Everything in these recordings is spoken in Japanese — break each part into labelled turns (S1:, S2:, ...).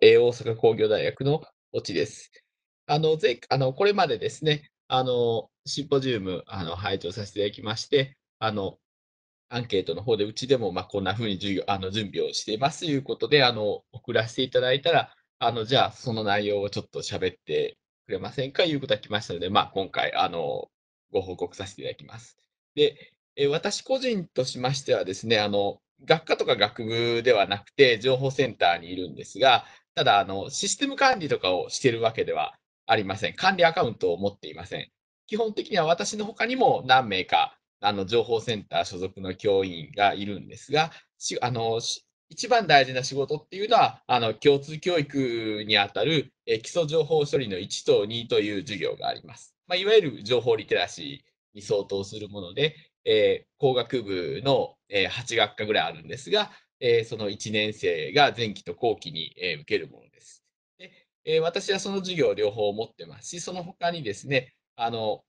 S1: え大阪工業大学のオチです。あの前あのこれまでですね、あのシンポジウムあの拝聴させていただきまして、あのアンケートの方でうちでもまあこんな風に授業あの準備をしていますということであの送らせていただいたら、あのじゃあその内容をちょっと喋ってくれませんかということが来ましたので、まあ、今回あのご報告させていただきます。でえ私個人としましてはですねあの学科とか学部ではなくて情報センターにいるんですがただあの、システム管理とかをしているわけではありません。管理アカウントを持っていません。基本的には私の他にも何名かあの情報センター所属の教員がいるんですが、あの一番大事な仕事っていうのは、あの共通教育にあたるえ基礎情報処理の1と2という授業があります。まあ、いわゆる情報リテラシーに相当するもので、えー、工学部の、え8学科ぐらいあるんですが、えー、その1年生が前期と後期に、え受けるものです。でえー、私はその授業を両方持ってますし、その他にですね、あの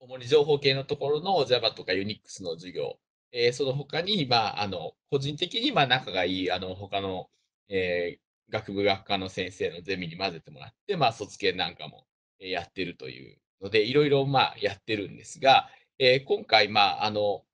S1: 主に情報系のところの Java とか Unix の授業、えー、その他に、まあ、あの個人的にまあ仲がいいあの他の、えー、学部学科の先生のゼミに混ぜてもらって、まあ、卒研なんかもやってるというので、いろいろまあやってるんですが、えー、今回、まああの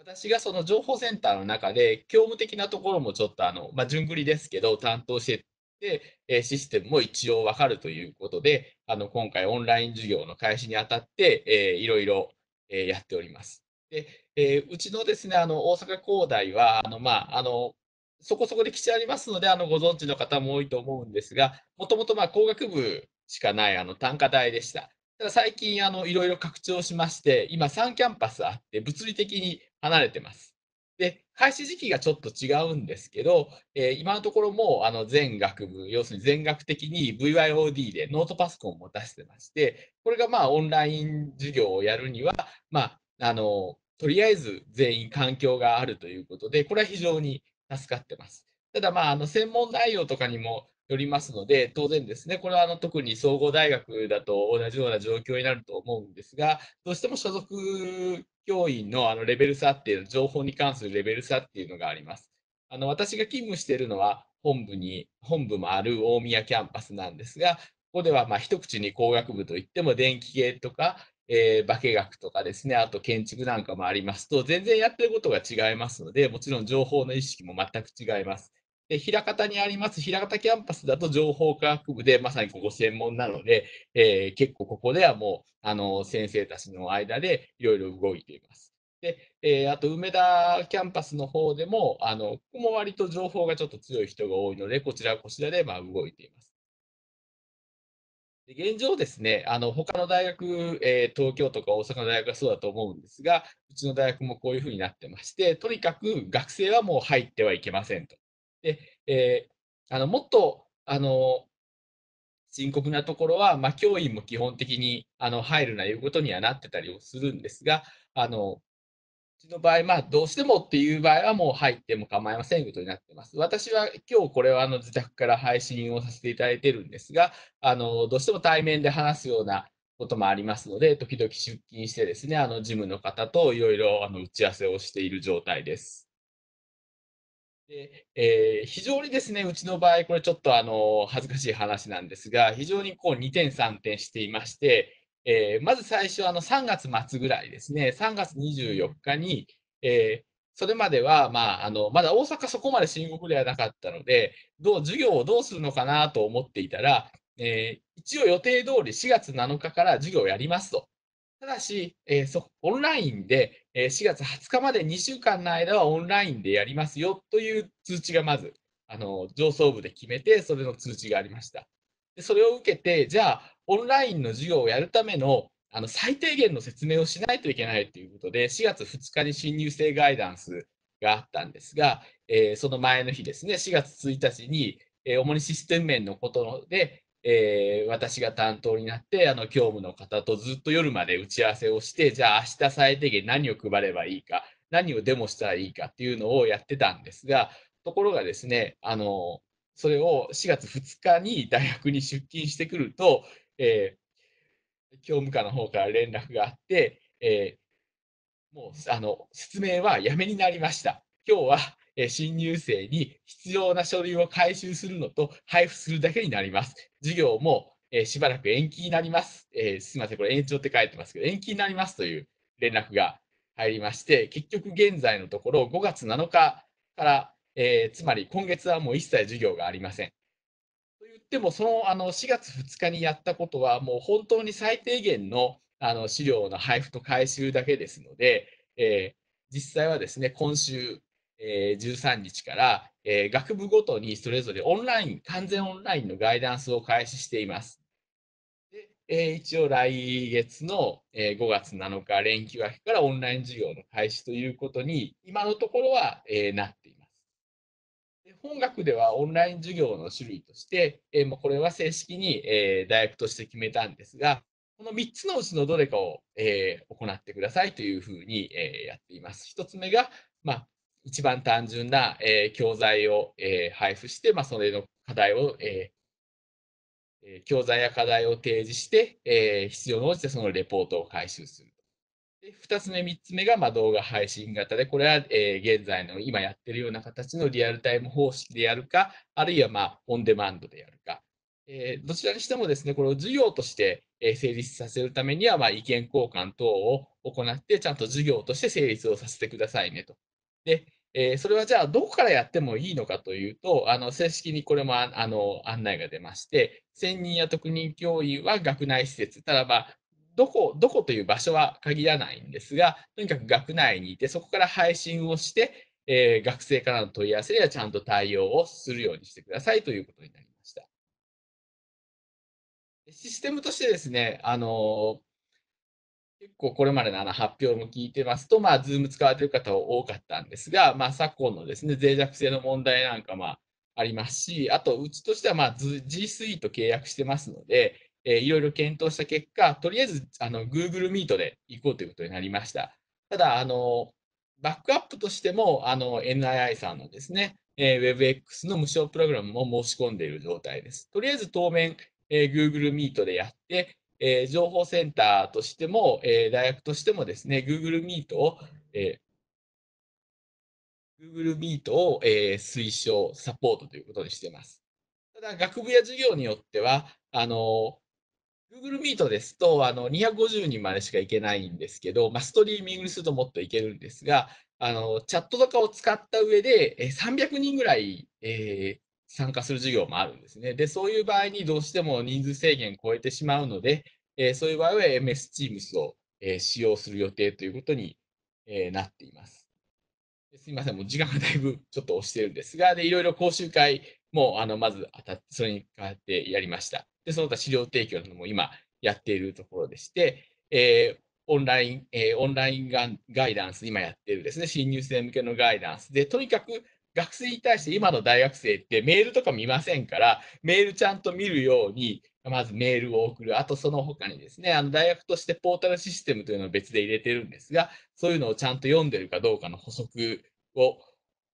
S1: 私がその情報センターの中で、業務的なところもちょっとあの、まあ、順繰りですけど、担当してて、えシステムも一応わかるということで、あの今回、オンライン授業の開始にあたって、えいろいろ、えやっております。でえー、うちのですねあの大阪工大はあの、まあ、あのそこそこで基地ありますのであのご存知の方も多いと思うんですがもともと工学部しかないあの単科大でした。ただ最近あのいろいろ拡張しまして今3キャンパスあって物理的に離れてます。で開始時期がちょっと違うんですけど、えー、今のところもあの全学部要するに全学的に VYOD でノートパソコンを出してましてこれがまあオンライン授業をやるには、まあ、あのとりあえず全員環境があるということでこれは非常に助かってます。ただまああの専門内容とかにもよりますので、当然ですね、これはあの特に総合大学だと同じような状況になると思うんですが、どうしても所属教員のあのレベル差っていう、情報に関するレベル差っていうのがあります。あの私が勤務しているのは本部に、本部もある大宮キャンパスなんですが、ここではまあ一口に工学部といっても電気系とか、えー、化学とかですね、あと建築なんかもありますと、全然やってることが違いますので、もちろん情報の意識も全く違います。で平方にあります平方キャンパスだと情報科学部でまさにここ専門なので、えー、結構ここではもうあの先生たちの間でいろいろ動いています。で、えー、あと梅田キャンパスの方でも、あのここも割と情報がちょっと強い人が多いので、こちらはこちらでまあ動いています。現状ですね、あの他の大学、えー、東京とか大阪の大学はそうだと思うんですが、うちの大学もこういうふうになってまして、とにかく学生はもう入ってはいけませんと。で、えー、あのもっとあの深刻なところは、まあ、教員も基本的にあの入るないうことにはなってたりをするんですが、あのうちの場合、まあ、どうしてもっていう場合は、もう入っても構いませんことになってます。私は今日これはあの自宅から配信をさせていただいてるんですが、あのどうしても対面で話すようなこともありますので、時々出勤してですね、あの事務の方といろいろ打ち合わせをしている状態です。で、えー、非常にですね、うちの場合、これちょっとあの恥ずかしい話なんですが、非常にこう2点、3点していまして、えー、まず最初、あの3月末ぐらいですね、3月24日に、えー、それまでは、まあ、あのまだ大阪そこまで深刻ではなかったので、どう授業をどうするのかなと思っていたら、えー、一応予定通り4月7日から授業をやりますとただし、えー、そオンラインで、えー、4月20日まで2週間の間はオンラインでやりますよという通知がまず、あの上層部で決めて、それの通知がありました。でそれを受けて、じゃあ、オンラインの授業をやるためのあの最低限の説明をしないといけないということで、4月2日に新入生ガイダンスがあったんですが、えー、その前の日ですね、4月1日に、え主にシステム面のことで、えー、私が担当になってあの業務の方とずっと夜まで打ち合わせをしてじゃあ明日最低限何を配ればいいか何をデモしたらいいかっていうのをやってたんですがところがですねあのそれを4月2日に大学に出勤してくると、えー、教務課の方から連絡があって、えー、もうあの説明はやめになりました。今日は新入生に必要な書類を回収するのと配布するだけになります。授業もしばらく延期になります。えすみません、これ延長って書いてますけど、延期になりますという連絡が入りまして、結局現在のところ5月7日から、えつまり今月はもう一切授業がありません。と言っても、そのあの4月2日にやったことは、もう本当に最低限のあの資料の配布と回収だけですので、えー、実際はですね今週え13日から、え学部ごとにそれぞれオンライン、完全オンラインのガイダンスを開始しています。でえ一応来月の、え5月7日連休明けからオンライン授業の開始ということに今のところは、えなっています。で本学ではオンライン授業の種類として、えもうこれは正式に、え大学として決めたんですが、この3つのうちのどれかを、え行ってくださいというふうに、えやっています。1つ目が、まあ一番単純な、えー、教材を、えー、配布して、まあ、それの課題を、えー、教材や課題を提示して、えー、必要に応じてそのレポートを回収する。で2つ目、3つ目が、まあ、動画配信型で、これは、えー、現在の今やってるような形のリアルタイム方式でやるか、あるいは、まあ、オンデマンドでやるか、えー、どちらにしてもですね、これを授業として、え成立させるためには、まあ、意見交換等を行って、ちゃんと授業として成立をさせてくださいねとで、えー、それはじゃあどこからやってもいいのかというと、あの正式にこれもあの案内が出まして、専任や特任教員は学内施設、ただば、どこ、どこという場所は限らないんですが、とにかく学内にいて、そこから配信をして、えー、学生からの問い合わせではちゃんと対応をするようにしてくださいということになりました。システムとしてですね、あの結構これまでのあの発表も聞いてますと、まあ、Zoom 使われている方多かったんですが、まあ、昨今のですね、脆弱性の問題なんかもあありますし、あと、うちとしてはまあ G Suite 契約してますので、えー、いろいろ検討した結果、とりあえずあの Google Meet で行こうということになりました。ただ、あのバックアップとしてもあの NII さんのですね、えー、WebX の無償プログラムも申し込んでいる状態です。とりあえず当面、えー、Google Meet でやって、えー、情報センターとしても、えー、大学としてもですね、Google Meet を、えー、Google Meet を、えー、推奨、サポートということにしています。ただ、学部や授業によっては、あの Google Meet ですとあの250人までしか行けないんですけど、まあ、ストリーミングするともっと行けるんですが、あのチャットとかを使った上で300人ぐらい、えー、参加する授業もあるんですね。で、そういう場合にどうしても人数制限を超えてしまうので、えー、そういう場合は MS Teams を、えー、使用する予定ということに、えー、なっています。すみません、もう時間がだいぶちょっと押してるんですが、でいろいろ講習会もあのまず当たって、それに変わってやりました。で、その他資料提供ども今やっているところでして、えー、オンライン、えー、オンラインガガイダンス、今やってるですね、新入生向けのガイダンスで、とにかく学生に対して今の大学生ってメールとか見ませんからメールちゃんと見るようにまずメールを送るあとその他にですねあの大学としてポータルシステムというのを別で入れてるんですがそういうのをちゃんと読んでるかどうかの補足を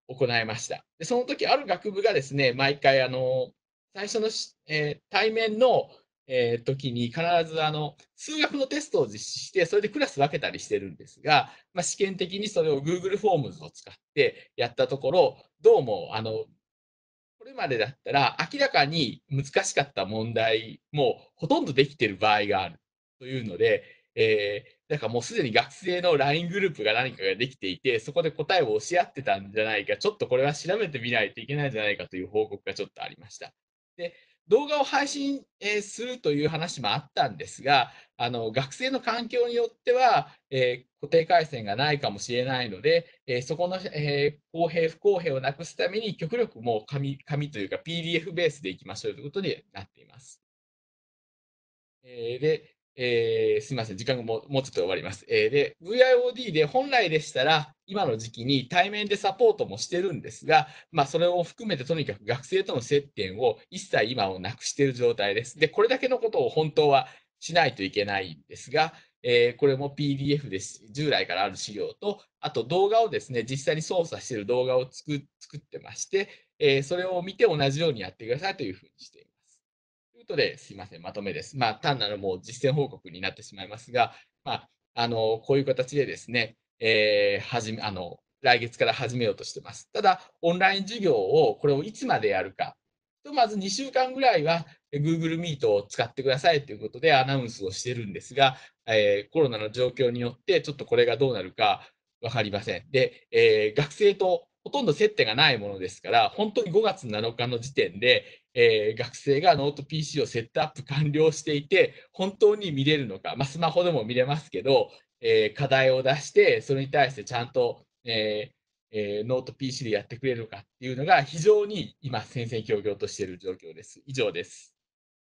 S1: 行いましたでその時ある学部がですね毎回あの最初の、えー、対面のえー、時に必ずあの数学のテストを実施してそれでクラス分けたりしてるんですが、まあ、試験的にそれを Google フォームズを使ってやったところどうもあのこれまでだったら明らかに難しかった問題もほとんどできてる場合があるというので、えー、なんかもうすでに学生の LINE グループが何かができていてそこで答えを押し合ってたんじゃないかちょっとこれは調べてみないといけないんじゃないかという報告がちょっとありました。で動画を配信するという話もあったんですが、あの学生の環境によっては、えー、固定回線がないかもしれないので、えー、そこの、えー、公平、不公平をなくすために、極力もう紙紙というか PDF ベースでいきましょうということになっています。えー、で、えー、すみません、時間がもうもうちょっと終わります。えー、で、VIOD で本来でしたら、今の時期に対面でサポートもしてるんですが、まあ、それを含めてとにかく学生との接点を一切今をなくしている状態です。で、これだけのことを本当はしないといけないんですが、えー、これも PDF です従来からある資料と、あと動画をですね、実際に操作している動画を作ってまして、えー、それを見て同じようにやってくださいというふうにしています。ことですいません、まとめです。まあ、単なるもう実践報告になってしまいますが、まあ、あのこういう形でですね、えー、はじめあの来月から始めようとしてます。ただ、オンライン授業をこれをいつまでやるか、ひとまず2週間ぐらいは Google Meet を使ってくださいということでアナウンスをしてるんですが、えー、コロナの状況によってちょっとこれがどうなるか分かりません。で、えー、学生とほとんど接点がないものですから、本当に5月7日の時点で、えー、学生がノート PC をセットアップ完了していて、本当に見れるのか、まあ、スマホでも見れますけど、えー、課題を出して、それに対してちゃんと、えー、えノート PC でやってくれるのかっていうのが、非常に今、戦々恐々としている状況です。以上です。